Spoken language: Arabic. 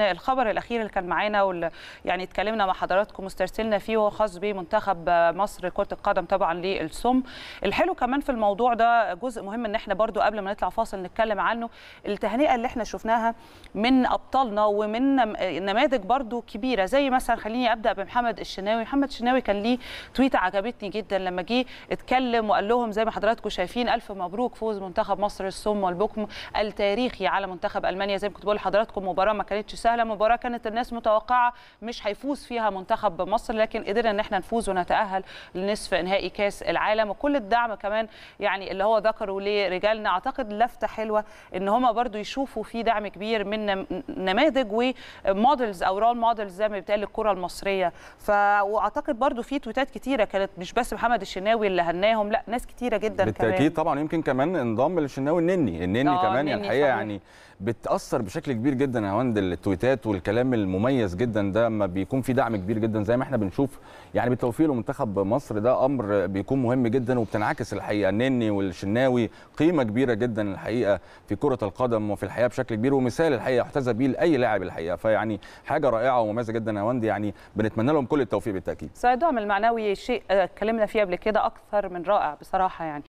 الخبر الاخير اللي كان معانا واللي يعني اتكلمنا مع حضراتكم واسترسلنا فيه هو خاص بمنتخب مصر كره القدم طبعا للسم الحلو كمان في الموضوع ده جزء مهم ان احنا برضو قبل ما نطلع فاصل نتكلم عنه التهنئه اللي احنا شفناها من ابطالنا ومن نماذج برضو كبيره زي مثلا خليني ابدا بمحمد الشناوي محمد الشناوي كان ليه تويته عجبتني جدا لما جه اتكلم وقال لهم زي ما حضراتكم شايفين الف مبروك فوز منتخب مصر السم والبكم التاريخي على منتخب المانيا زي ما كنت بقول لحضراتكم مباراه ما كانتش وسهله مباراه كانت الناس متوقعه مش هيفوز فيها منتخب مصر لكن قدرنا ان احنا نفوز ونتاهل لنصف نهائي كاس العالم وكل الدعم كمان يعني اللي هو ذكره لرجالنا اعتقد لفته حلوه ان هم برضو يشوفوا في دعم كبير من نماذج ومودلز او رول مودلز زي ما بيتقال للكره المصريه ف واعتقد برضو في تويتات كتيره كانت مش بس محمد الشناوي اللي هناهم لا ناس كتيره جدا بالتأكيد كمان بالتاكيد طبعا يمكن كمان انضم للشناوي النني النني آه، كمان يعني الحقيقه يعني بتاثر بشكل كبير جدا يا هوند التويتات والكلام المميز جدا ده ما بيكون في دعم كبير جدا زي ما احنا بنشوف يعني بالتوفيق لمنتخب مصر ده امر بيكون مهم جدا وبتنعكس الحقيقه النني والشناوي قيمه كبيره جدا الحقيقه في كره القدم وفي الحياه بشكل كبير ومثال الحقيقه يحتذى به لاي لاعب الحقيقه فيعني حاجه رائعه ومميزه جدا يا وندي يعني بنتمنى لهم كل التوفيق بالتاكيد. سعيد دعم المعنوي شيء اتكلمنا فيه قبل كده اكثر من رائع بصراحه يعني